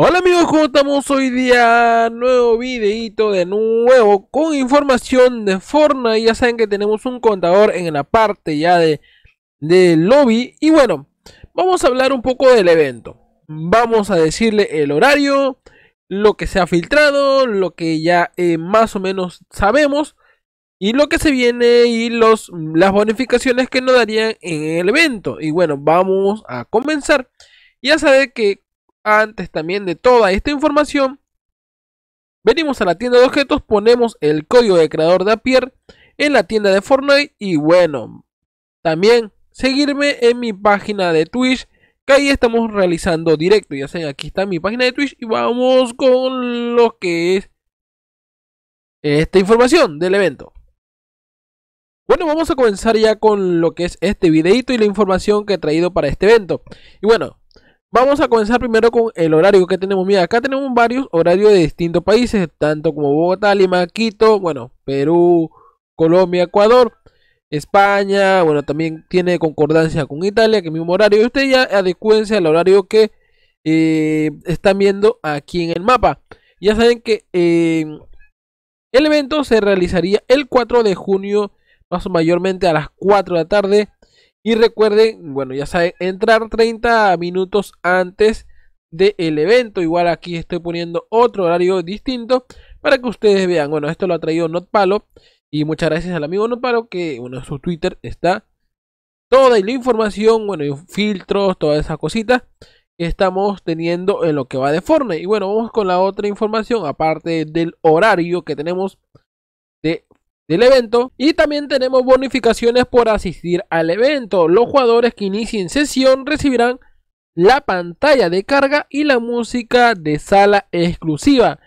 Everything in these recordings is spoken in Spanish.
Hola amigos, ¿cómo estamos hoy día? Nuevo videito de nuevo con información de Fortnite. Ya saben que tenemos un contador en la parte ya de, de lobby. Y bueno, vamos a hablar un poco del evento. Vamos a decirle el horario, lo que se ha filtrado, lo que ya eh, más o menos sabemos. Y lo que se viene y los, las bonificaciones que nos darían en el evento. Y bueno, vamos a comenzar. Ya saben que antes también de toda esta información, venimos a la tienda de objetos, ponemos el código de creador de Apier en la tienda de Fortnite y bueno, también seguirme en mi página de Twitch, que ahí estamos realizando directo, ya saben, aquí está mi página de Twitch y vamos con lo que es esta información del evento. Bueno, vamos a comenzar ya con lo que es este videito y la información que he traído para este evento. Y bueno, Vamos a comenzar primero con el horario que tenemos. Mira, acá tenemos varios horarios de distintos países, tanto como Bogotá, Lima, Quito, bueno, Perú, Colombia, Ecuador, España, bueno, también tiene concordancia con Italia, que es el mismo horario. Y Usted ya adecuense al horario que eh, están viendo aquí en el mapa. Ya saben que eh, el evento se realizaría el 4 de junio, más o mayormente a las 4 de la tarde y recuerden, bueno, ya saben, entrar 30 minutos antes del evento. Igual aquí estoy poniendo otro horario distinto para que ustedes vean. Bueno, esto lo ha traído Palo Y muchas gracias al amigo Notpalo que, bueno, en su Twitter está toda la información, bueno, filtros, toda esa cosita que estamos teniendo en lo que va de Fortnite. Y bueno, vamos con la otra información, aparte del horario que tenemos de del evento y también tenemos bonificaciones por asistir al evento. Los jugadores que inicien sesión recibirán la pantalla de carga y la música de sala exclusiva.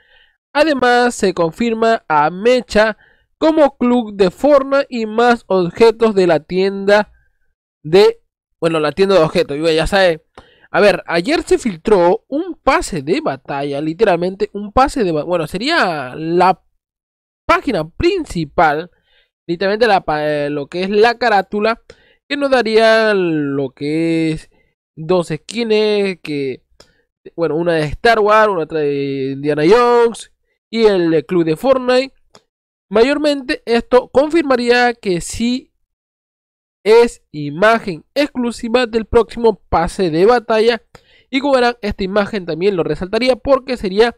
Además se confirma a Mecha como club de forma y más objetos de la tienda de... Bueno, la tienda de objetos, ya sabe. A ver, ayer se filtró un pase de batalla, literalmente un pase de... Bueno, sería la página principal, literalmente la, eh, lo que es la carátula, que nos daría lo que es dos skins, que, bueno, una de Star Wars, una de Indiana Jones y el club de Fortnite. Mayormente esto confirmaría que sí es imagen exclusiva del próximo pase de batalla. Y verán, esta imagen también lo resaltaría porque sería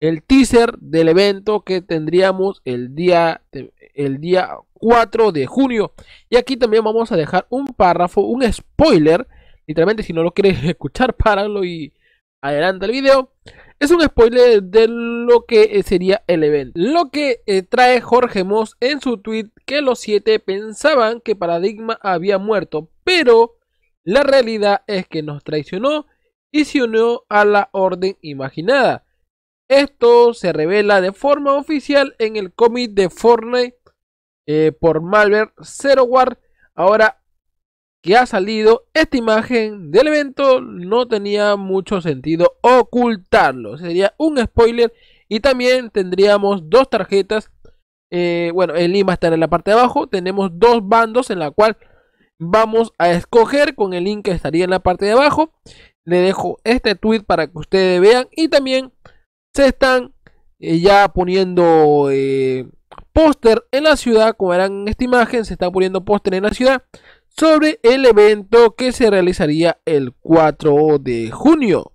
el teaser del evento que tendríamos el día, el día 4 de junio. Y aquí también vamos a dejar un párrafo, un spoiler. Literalmente, si no lo quieres escuchar, páralo y adelanta el video. Es un spoiler de lo que eh, sería el evento. Lo que eh, trae Jorge Moss en su tweet que los siete pensaban que Paradigma había muerto, pero la realidad es que nos traicionó y se unió a la orden imaginada. Esto se revela de forma oficial en el cómic de Fortnite eh, por Malware Zero War. Ahora que ha salido esta imagen del evento, no tenía mucho sentido ocultarlo. Sería un spoiler. Y también tendríamos dos tarjetas. Eh, bueno, el link va a estar en la parte de abajo. Tenemos dos bandos en la cual vamos a escoger con el link que estaría en la parte de abajo. Le dejo este tweet para que ustedes vean. Y también se están eh, ya poniendo eh, póster en la ciudad, como verán en esta imagen, se están poniendo póster en la ciudad sobre el evento que se realizaría el 4 de junio.